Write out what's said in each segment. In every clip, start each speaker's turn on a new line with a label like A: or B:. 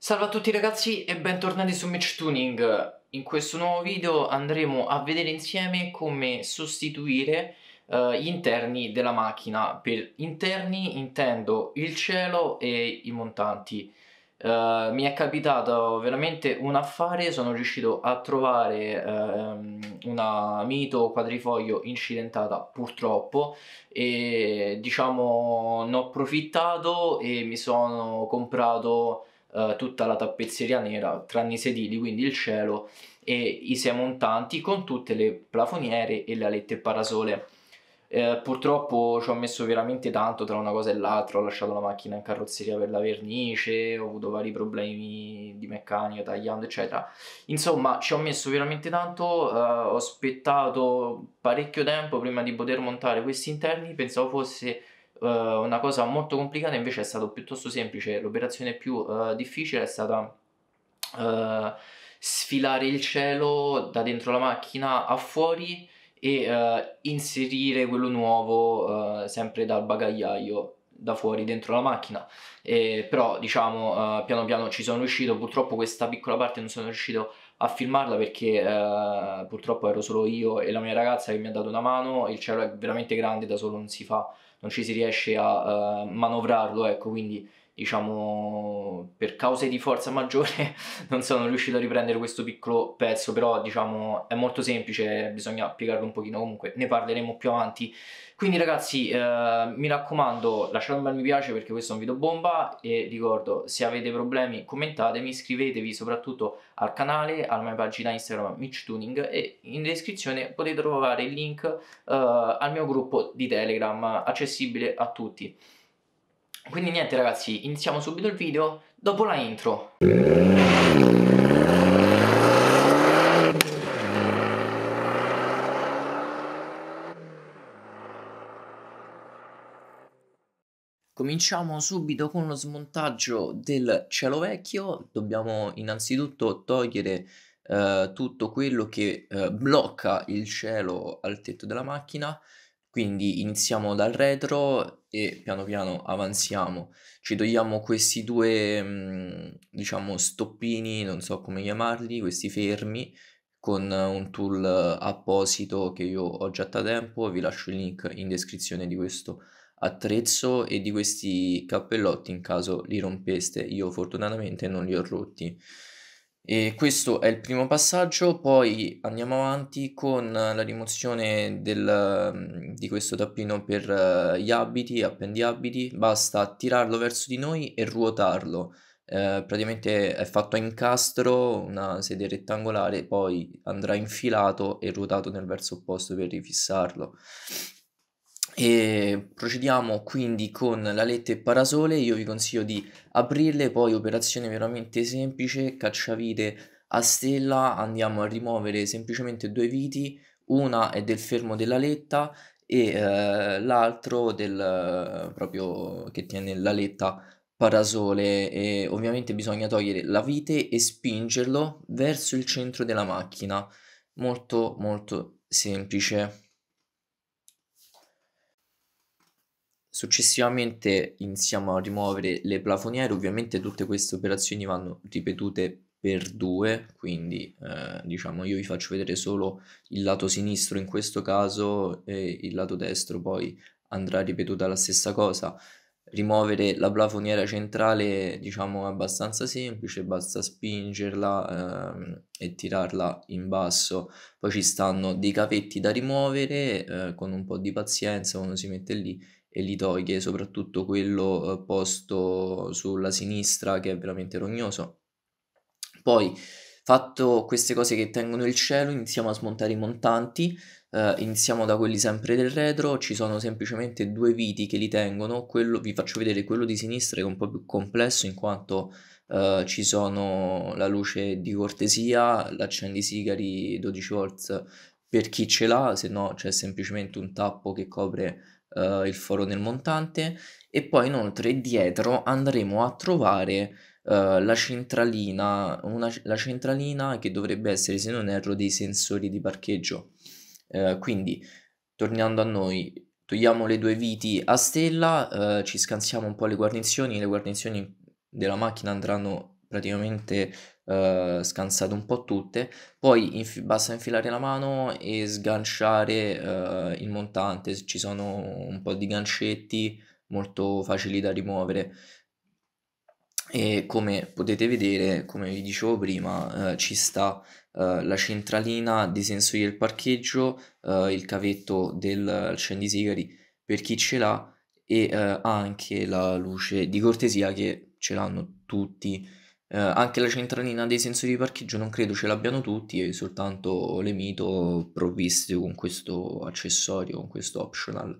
A: Salve a tutti ragazzi e bentornati su Match Tuning. In questo nuovo video andremo a vedere insieme come sostituire uh, gli interni della macchina. Per interni intendo il cielo e i montanti. Uh, mi è capitato veramente un affare, sono riuscito a trovare uh, una mito quadrifoglio incidentata purtroppo e diciamo ne ho approfittato e mi sono comprato eh, tutta la tappezzeria nera, tranne i sedili, quindi il cielo e i sei montanti con tutte le plafoniere e le alette parasole. Eh, purtroppo ci ho messo veramente tanto tra una cosa e l'altra, ho lasciato la macchina in carrozzeria per la vernice, ho avuto vari problemi di meccanica, tagliando, eccetera. Insomma, ci ho messo veramente tanto, eh, ho aspettato parecchio tempo prima di poter montare questi interni, pensavo fosse uh, una cosa molto complicata invece è stato piuttosto semplice, l'operazione più uh, difficile è stata eh, sfilare il cielo da dentro la macchina a fuori e inserire quello nuovo sempre dal bagagliaio da fuori dentro la macchina eh, però diciamo uh, piano piano ci sono riuscito purtroppo questa piccola parte non sono riuscito a filmarla perché uh, purtroppo ero solo io e la mia ragazza che mi ha dato una mano il cielo è veramente grande da solo non si fa non ci si riesce a uh, manovrarlo, ecco, quindi diciamo per cause di forza maggiore non sono riuscito a riprendere questo piccolo pezzo però diciamo è molto semplice bisogna piegarlo un pochino comunque ne parleremo più avanti quindi ragazzi eh, mi raccomando lasciate un bel mi piace perché questo è un video bomba e ricordo se avete problemi commentatemi iscrivetevi soprattutto al canale alla mia pagina instagram Mitch Tuning e in descrizione potete trovare il link eh, al mio gruppo di telegram accessibile a tutti quindi niente ragazzi, iniziamo subito il video dopo la intro. Cominciamo subito con lo smontaggio del cielo vecchio, dobbiamo innanzitutto togliere eh, tutto quello che eh, blocca il cielo al tetto della macchina quindi iniziamo dal retro e piano piano avanziamo. Ci togliamo questi due, mm, diciamo, stoppini, non so come chiamarli, questi fermi, con un tool apposito che io ho già da tempo. Vi lascio il link in descrizione di questo attrezzo e di questi cappellotti in caso li rompeste. Io fortunatamente non li ho rotti. E questo è il primo passaggio, poi andiamo avanti con la rimozione del, mm, di questo tappino per eh, gli abiti, appendi abiti, basta tirarlo verso di noi e ruotarlo. Eh, praticamente è fatto a incastro, una sedia rettangolare, poi andrà infilato e ruotato nel verso opposto per rifissarlo. E procediamo quindi con la lette e parasole, io vi consiglio di aprirle, poi operazione veramente semplice, cacciavite a stella, andiamo a rimuovere semplicemente due viti, una è del fermo della letta e eh, l'altro del eh, proprio che tiene la letta parasole e ovviamente bisogna togliere la vite e spingerlo verso il centro della macchina, molto molto semplice. Successivamente iniziamo a rimuovere le plafoniere, ovviamente tutte queste operazioni vanno ripetute per due, quindi eh, diciamo io vi faccio vedere solo il lato sinistro in questo caso e il lato destro poi andrà ripetuta la stessa cosa. Rimuovere la plafoniera centrale diciamo è abbastanza semplice, basta spingerla ehm, e tirarla in basso, poi ci stanno dei cavetti da rimuovere eh, con un po' di pazienza uno si mette lì e li toglie, soprattutto quello eh, posto sulla sinistra che è veramente rognoso. Poi, fatto queste cose che tengono il cielo, iniziamo a smontare i montanti, eh, iniziamo da quelli sempre del retro, ci sono semplicemente due viti che li tengono, quello, vi faccio vedere quello di sinistra che è un po' più complesso in quanto eh, ci sono la luce di cortesia, l'accendi sigari 12 volts per chi ce l'ha, se no c'è semplicemente un tappo che copre uh, il foro del montante e poi inoltre dietro andremo a trovare uh, la centralina, una, la centralina che dovrebbe essere se non erro dei sensori di parcheggio. Uh, quindi tornando a noi, togliamo le due viti a stella, ci scansiamo un po' le guarnizioni, le guarnizioni della macchina andranno praticamente eh, scansate un po' tutte, poi inf- basta infilare la mano e sganciare eh, il montante, ci sono un po' di gancetti molto facili da rimuovere e come potete vedere, come vi dicevo prima, eh, ci sta eh, la centralina dei sensori del parcheggio, eh, il cavetto del eh, scendisigari per chi ce l'ha e eh, anche la luce di cortesia che ce l'hanno tutti eh, anche la centralina dei sensori di parcheggio non credo ce l'abbiano tutti e soltanto le mito provviste con questo accessorio, con questo optional.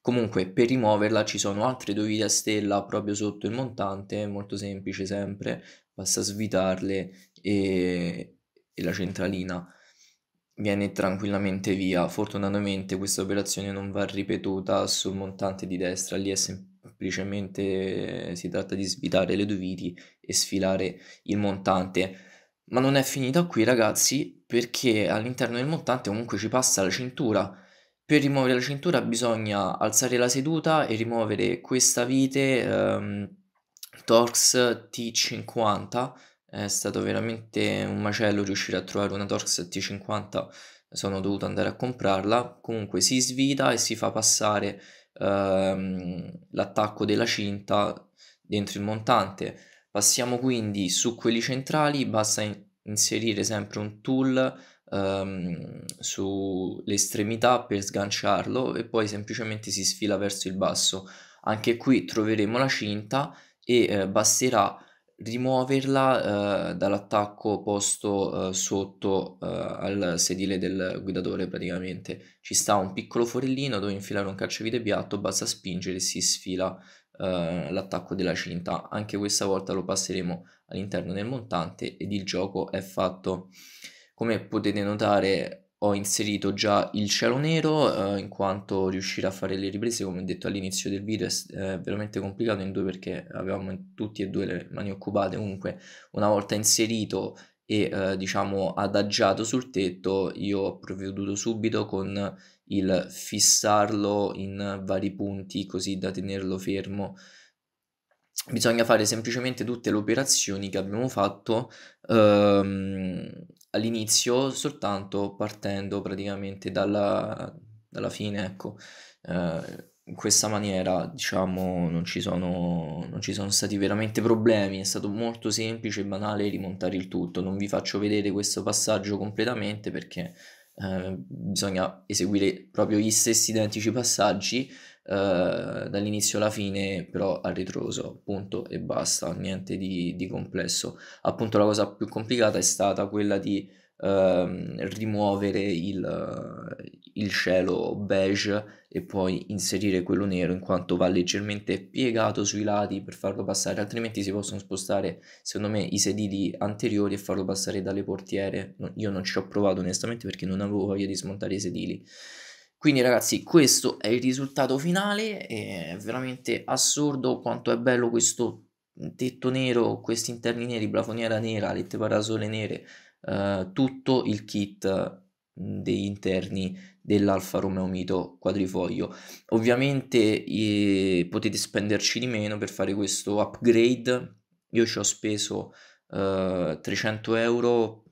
A: Comunque per rimuoverla ci sono altre due vite a stella proprio sotto il montante, molto semplice sempre, basta svitarle e, e la centralina viene tranquillamente via. Fortunatamente questa operazione non va ripetuta sul montante di destra, lì è semplice semplicemente eh, si tratta di svitare le due viti e sfilare il montante. Ma non è finita qui ragazzi perché all'interno del montante comunque ci passa la cintura. Per rimuovere la cintura bisogna alzare la seduta e rimuovere questa vite ehm, Torx T50. È stato veramente un macello riuscire a trovare una Torx T50, sono dovuto andare a comprarla. Comunque si svita e si fa passare ehm, l'attacco della cinta dentro il montante. Passiamo quindi su quelli centrali, basta in- inserire sempre un tool ehm, sull'estremità per sganciarlo e poi semplicemente si sfila verso il basso. Anche qui troveremo la cinta e eh, basterà rimuoverla eh, dall'attacco posto eh, sotto eh, al sedile del guidatore praticamente. Ci sta un piccolo forellino dove infilare un calciavite piatto, basta spingere e si sfila l'attacco della cinta. Anche questa volta lo passeremo all'interno del montante ed il gioco è fatto. Come potete notare ho inserito già il cielo nero eh, in quanto riuscire a fare le riprese come detto all'inizio del video è, veramente complicato in due perché avevamo tutti e due le mani occupate comunque una volta inserito e eh, diciamo adagiato sul tetto io ho provveduto subito con il fissarlo in vari punti così da tenerlo fermo bisogna fare semplicemente tutte le operazioni che abbiamo fatto ehm, all'inizio soltanto partendo praticamente dalla, dalla fine ecco eh, in questa maniera diciamo non ci, sono, non ci sono stati veramente problemi è stato molto semplice e banale rimontare il tutto non vi faccio vedere questo passaggio completamente perché eh, bisogna eseguire proprio gli stessi identici passaggi eh, dall'inizio alla fine, però al ritroso, punto e basta, niente di, di complesso. Appunto la cosa più complicata è stata quella di Ehm, rimuovere il, il cielo beige e poi inserire quello nero in quanto va leggermente piegato sui lati per farlo passare, altrimenti si possono spostare secondo me i sedili anteriori e farlo passare dalle portiere. Io non ci ho provato onestamente perché non avevo voglia di smontare i sedili. Quindi ragazzi questo è il risultato finale, è veramente assurdo quanto è bello questo tetto nero, questi interni neri, blafoniera nera, lette parasole nere, eh, tutto il kit degli interni dell'Alfa Romeo Mito quadrifoglio. Ovviamente eh, potete spenderci di meno per fare questo upgrade. Io ci ho speso eh, 300 euro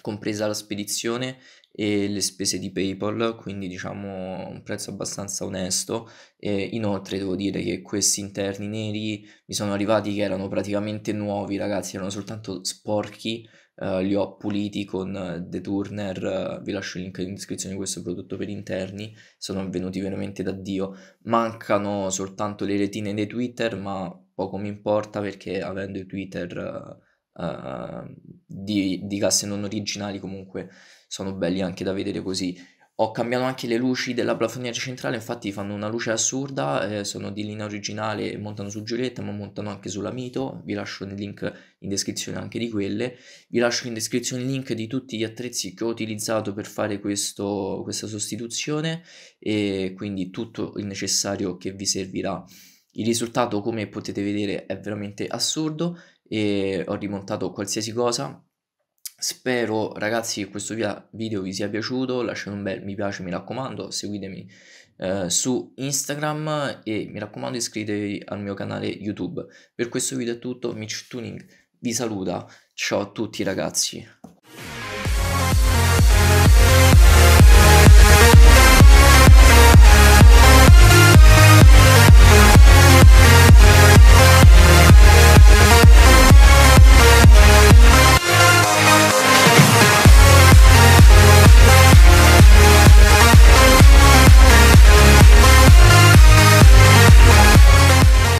A: compresa la spedizione e le spese di PayPal, quindi diciamo un prezzo abbastanza onesto. E inoltre devo dire che questi interni neri mi sono arrivati che erano praticamente nuovi, ragazzi, erano soltanto sporchi. Uh, li ho puliti con The Turner, uh, vi lascio il link in descrizione di questo prodotto per interni, sono venuti veramente da Dio. Mancano soltanto le retine dei Twitter, ma poco mi importa perché avendo i Twitter uh, uh, di, di casse non originali comunque sono belli anche da vedere così. Ho cambiato anche le luci della plafoniera centrale, infatti fanno una luce assurda, eh, sono di linea originale, montano su Giulietta ma montano anche sulla Mito, vi lascio il link in descrizione anche di quelle, vi lascio in descrizione il link di tutti gli attrezzi che ho utilizzato per fare questo, questa sostituzione e quindi tutto il necessario che vi servirà. Il risultato come potete vedere è veramente assurdo, e ho rimontato qualsiasi cosa. Spero ragazzi che questo video vi sia piaciuto, lasciate un bel mi piace mi raccomando, seguitemi eh, su Instagram e mi raccomando iscrivetevi al mio canale YouTube. Per questo video è tutto, Mitch Tuning vi saluta, ciao a tutti ragazzi.